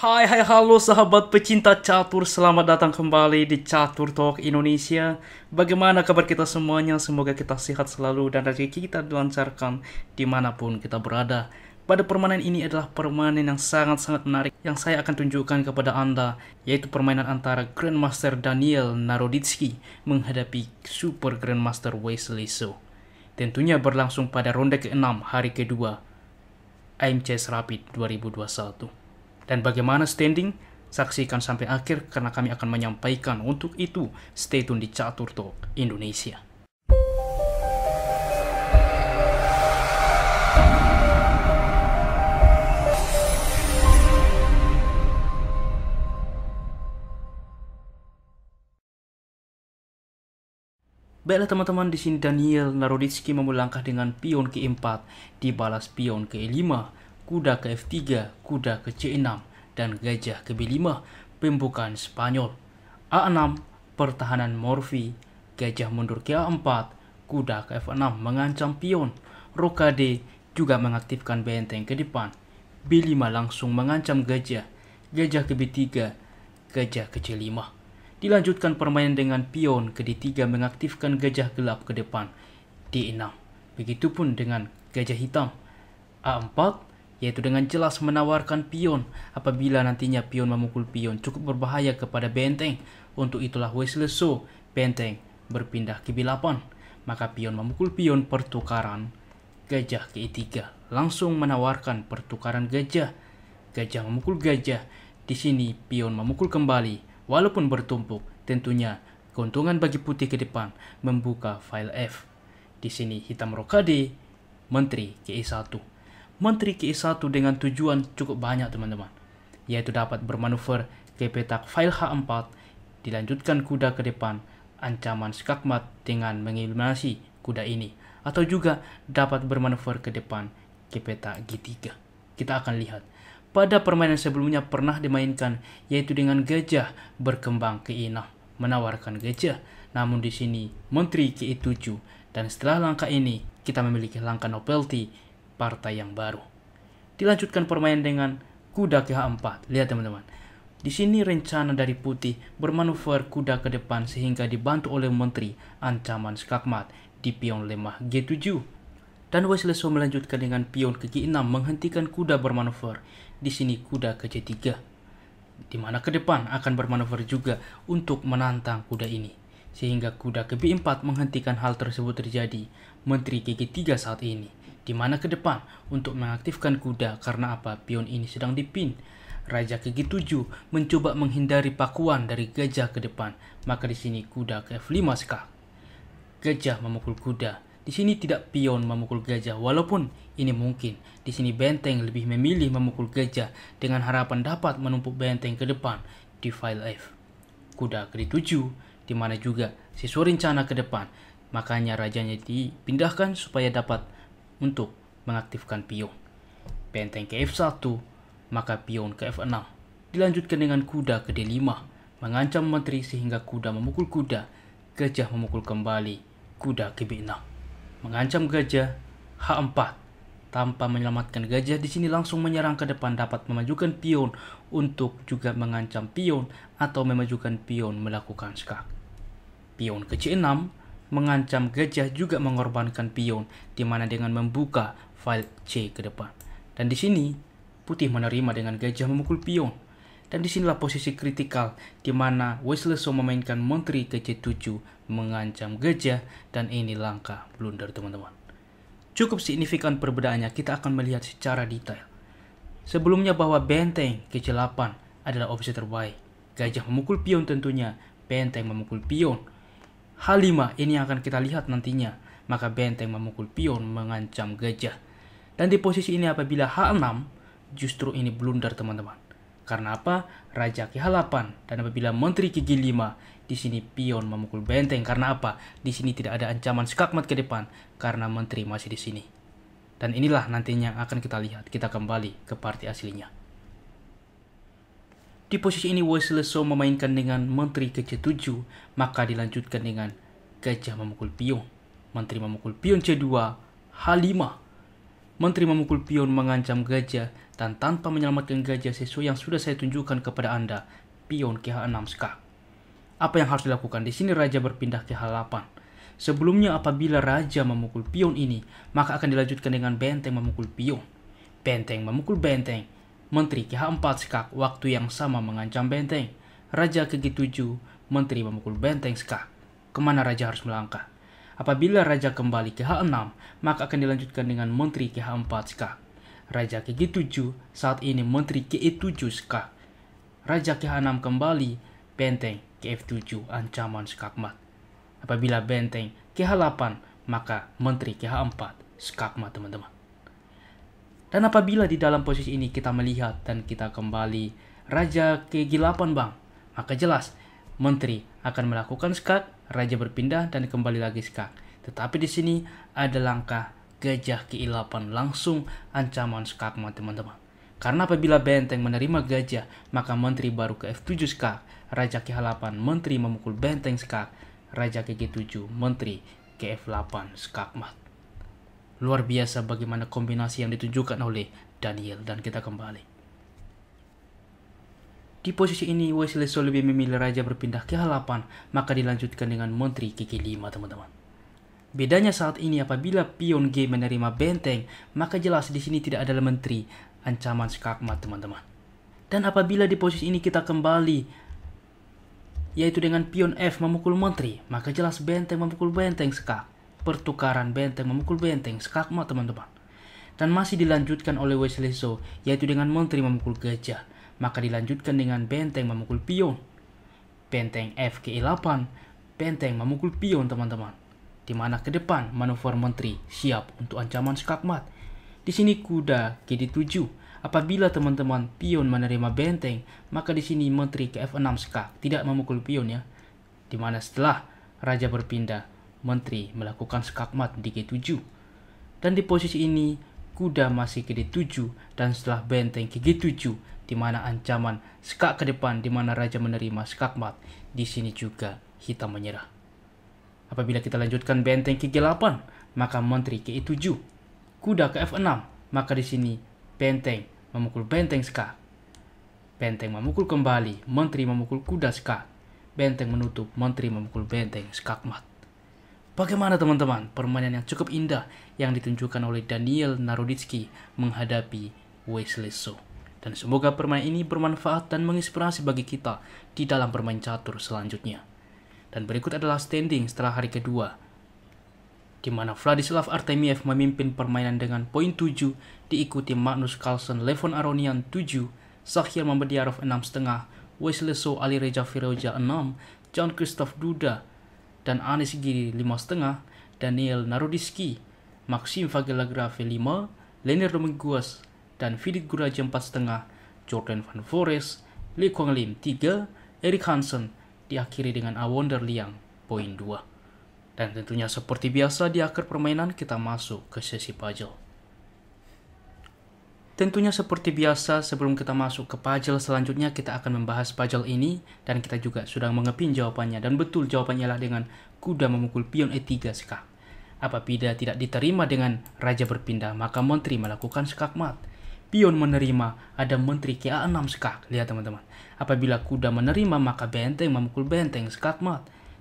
Hai hai halo sahabat pecinta catur, selamat datang kembali di Catur Talk Indonesia. Bagaimana kabar kita semuanya? Semoga kita sehat selalu dan rezeki kita dilancarkan dimanapun kita berada. Pada permainan ini adalah permainan yang sangat-sangat menarik yang saya akan tunjukkan kepada Anda, yaitu permainan antara Grandmaster Daniel Naroditsky menghadapi Super Grandmaster Wesley So. Tentunya berlangsung pada ronde ke-6 hari kedua AMCS Rapid 2021. Dan bagaimana standing? Saksikan sampai akhir karena kami akan menyampaikan untuk itu. Stay tune di Catur Talk Indonesia. Baiklah teman-teman, di sini Daniel Naroditsky memulangkah dengan pion ke-4 dibalas pion ke-5 kuda ke F3, kuda ke C6, dan gajah ke B5, pembukaan Spanyol. A6, pertahanan Morphy, gajah mundur ke A4, kuda ke F6 mengancam pion, rokade juga mengaktifkan benteng ke depan. B5 langsung mengancam gajah, gajah ke B3, gajah ke C5. Dilanjutkan permainan dengan pion ke D3 mengaktifkan gajah gelap ke depan, D6. Begitupun dengan gajah hitam, A4, yaitu dengan jelas menawarkan pion apabila nantinya pion memukul pion cukup berbahaya kepada benteng. Untuk itulah Wesley So, benteng berpindah ke bilapan. Maka pion memukul pion pertukaran gajah ke E3 langsung menawarkan pertukaran gajah. Gajah memukul gajah, di sini pion memukul kembali walaupun bertumpuk. Tentunya keuntungan bagi putih ke depan membuka file F. Di sini hitam rokade, menteri ke E1. Menteri KI1 dengan tujuan cukup banyak teman-teman, yaitu dapat bermanuver ke petak file H4, dilanjutkan kuda ke depan, ancaman skakmat dengan mengeliminasi kuda ini, atau juga dapat bermanuver ke depan ke petak G3. Kita akan lihat. Pada permainan sebelumnya pernah dimainkan, yaitu dengan gajah berkembang ke inah, menawarkan gajah. Namun di sini, Menteri KI7, dan setelah langkah ini, kita memiliki langkah novelty partai yang baru. Dilanjutkan permainan dengan kuda ke H4. Lihat teman-teman. Di sini rencana dari putih bermanuver kuda ke depan sehingga dibantu oleh menteri ancaman skakmat di pion lemah G7. Dan Wesley So melanjutkan dengan pion ke G6 menghentikan kuda bermanuver. Di sini kuda ke C3. Di mana ke depan akan bermanuver juga untuk menantang kuda ini. Sehingga kuda ke B4 menghentikan hal tersebut terjadi. Menteri ke G3 saat ini di mana ke depan untuk mengaktifkan kuda karena apa pion ini sedang dipin. Raja ke g 7 mencoba menghindari pakuan dari gajah ke depan, maka di sini kuda ke F5 skak. Gajah memukul kuda. Di sini tidak pion memukul gajah walaupun ini mungkin. Di sini benteng lebih memilih memukul gajah dengan harapan dapat menumpuk benteng ke depan di file F. Kuda ke D7 di mana juga sesuai rencana ke depan. Makanya rajanya dipindahkan supaya dapat untuk mengaktifkan pion. Benteng ke F1, maka pion ke F6. Dilanjutkan dengan kuda ke D5, mengancam menteri sehingga kuda memukul kuda, gajah memukul kembali kuda ke B6. Mengancam gajah, H4. Tanpa menyelamatkan gajah, di sini langsung menyerang ke depan dapat memajukan pion untuk juga mengancam pion atau memajukan pion melakukan skak. Pion ke C6, mengancam gajah juga mengorbankan pion, di mana dengan membuka file C ke depan. Dan di sini, putih menerima dengan gajah memukul pion. Dan disinilah posisi kritikal, di mana Wesley memainkan menteri ke C7, mengancam gajah, dan ini langkah blunder teman-teman. Cukup signifikan perbedaannya, kita akan melihat secara detail. Sebelumnya bahwa benteng ke C8 adalah opsi terbaik. Gajah memukul pion tentunya, benteng memukul pion, H5 ini yang akan kita lihat nantinya. Maka benteng memukul pion mengancam gajah. Dan di posisi ini apabila H6, justru ini blunder teman-teman. Karena apa? Raja K8 dan apabila menteri ke G5, di sini pion memukul benteng. Karena apa? Di sini tidak ada ancaman skakmat ke depan karena menteri masih di sini. Dan inilah nantinya akan kita lihat. Kita kembali ke partai aslinya. Di posisi ini So memainkan dengan menteri ke 7 maka dilanjutkan dengan gajah memukul pion. Menteri memukul pion C2, H5. Menteri memukul pion mengancam gajah dan tanpa menyelamatkan gajah sesuai yang sudah saya tunjukkan kepada Anda, pion ke H6 skak. Apa yang harus dilakukan? Di sini raja berpindah ke H8. Sebelumnya apabila raja memukul pion ini, maka akan dilanjutkan dengan benteng memukul pion. Benteng memukul benteng, Menteri KH4 Sekak waktu yang sama mengancam benteng. Raja ke-7, Menteri memukul benteng Sekak. Kemana Raja harus melangkah? Apabila Raja kembali ke H6, maka akan dilanjutkan dengan Menteri KH 4 Sekak. Raja ke 7 saat ini Menteri ke 7 Sekak. Raja KH 6 kembali, benteng ke F7 ancaman skakmat. Apabila benteng KH 8 maka Menteri KH 4 skakmat teman-teman. Dan apabila di dalam posisi ini kita melihat dan kita kembali raja ke kegilapan bang, maka jelas menteri akan melakukan skak, raja berpindah dan kembali lagi skak. Tetapi di sini ada langkah gajah ke 8 langsung ancaman skak teman-teman. Karena apabila benteng menerima gajah, maka menteri baru ke F7 skak, raja ke H8, menteri memukul benteng skak, raja ke G7, menteri ke F8 skakmat. Luar biasa bagaimana kombinasi yang ditunjukkan oleh Daniel dan kita kembali. Di posisi ini, Wesley Sol lebih memilih Raja berpindah ke halapan, maka dilanjutkan dengan Menteri kiki 5, teman-teman. Bedanya saat ini apabila pion G menerima benteng, maka jelas di sini tidak ada menteri, ancaman skakmat, teman-teman. Dan apabila di posisi ini kita kembali, yaitu dengan pion F memukul menteri, maka jelas benteng memukul benteng skak pertukaran benteng memukul benteng, skakmat teman-teman. Dan masih dilanjutkan oleh Wesley So yaitu dengan menteri memukul gajah. Maka dilanjutkan dengan benteng memukul pion. Benteng FK8, benteng memukul pion teman-teman. Di mana ke depan manuver menteri siap untuk ancaman skakmat. Di sini kuda GD7. Apabila teman-teman pion menerima benteng, maka di sini menteri ke F6 skak tidak memukul pion ya. Di mana setelah raja berpindah menteri melakukan skakmat di G7. Dan di posisi ini, kuda masih ke D7 dan setelah benteng ke G7 di mana ancaman skak ke depan di mana raja menerima skakmat, di sini juga hitam menyerah. Apabila kita lanjutkan benteng ke G8, maka menteri ke E7, kuda ke F6, maka di sini benteng memukul benteng skak. Benteng memukul kembali, menteri memukul kuda skak. Benteng menutup, menteri memukul benteng skakmat. Bagaimana teman-teman permainan yang cukup indah yang ditunjukkan oleh Daniel Naroditsky menghadapi Wesley So. Dan semoga permainan ini bermanfaat dan menginspirasi bagi kita di dalam bermain catur selanjutnya. Dan berikut adalah standing setelah hari kedua, di mana Vladislav Artemiev memimpin permainan dengan poin 7, diikuti Magnus Carlsen Levon Aronian 7, Sakhir Mamediarov 6,5, Wesley So Ali Reza Firoja 6, John Christoph Duda dan Anis Giri 5,5, Daniel Narodiski, Maxim Fagelagrave 5, Lenir Dominguez, dan Fidit Guraja 4,5, Jordan Van Forest, Lee Kuang Lim 3, Eric Hansen, diakhiri dengan Awonder Liang, poin 2. Dan tentunya seperti biasa di akhir permainan kita masuk ke sesi puzzle. Tentunya seperti biasa, sebelum kita masuk ke puzzle selanjutnya, kita akan membahas puzzle ini, dan kita juga sudah mengepin jawabannya, dan betul jawabannya adalah dengan kuda memukul pion E3 skak. Apabila tidak diterima dengan raja berpindah, maka menteri melakukan skak Pion menerima, ada menteri KA6 skak, lihat teman-teman. Apabila kuda menerima, maka benteng memukul benteng skak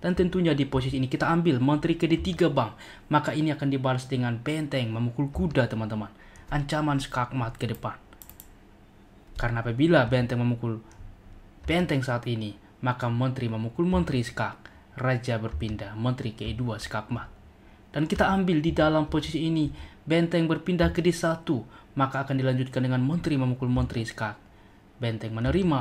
Dan tentunya di posisi ini kita ambil menteri ke D3 bang, maka ini akan dibalas dengan benteng memukul kuda teman-teman ancaman skakmat ke depan. Karena apabila benteng memukul benteng saat ini, maka menteri memukul menteri skak, raja berpindah menteri ke E2 skakmat. Dan kita ambil di dalam posisi ini, benteng berpindah ke D1, maka akan dilanjutkan dengan menteri memukul menteri skak. Benteng menerima,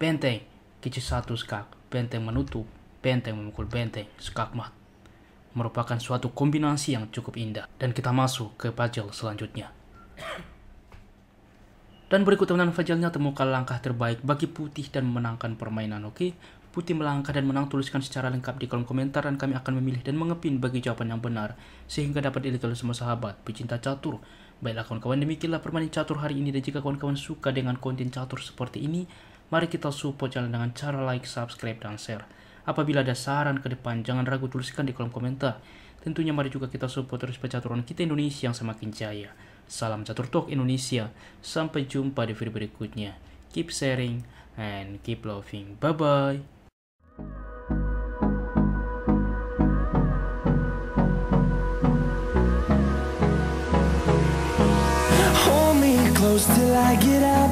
benteng ke C1 skak, benteng menutup, benteng memukul benteng skakmat. Merupakan suatu kombinasi yang cukup indah dan kita masuk ke puzzle selanjutnya. Dan berikut teman teman Fajalnya temukan langkah terbaik bagi putih dan memenangkan permainan, oke? Okay? Putih melangkah dan menang tuliskan secara lengkap di kolom komentar dan kami akan memilih dan mengepin bagi jawaban yang benar sehingga dapat dilihat oleh semua sahabat pecinta catur. Baiklah kawan-kawan demikianlah permainan catur hari ini dan jika kawan-kawan suka dengan konten catur seperti ini, mari kita support channel dengan cara like, subscribe, dan share. Apabila ada saran ke depan, jangan ragu tuliskan di kolom komentar. Tentunya mari juga kita support terus pecaturan kita Indonesia yang semakin jaya. Salam Catur Talk Indonesia. Sampai jumpa di video berikutnya. Keep sharing and keep loving. Bye-bye. till I get up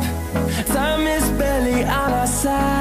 Time is barely on our side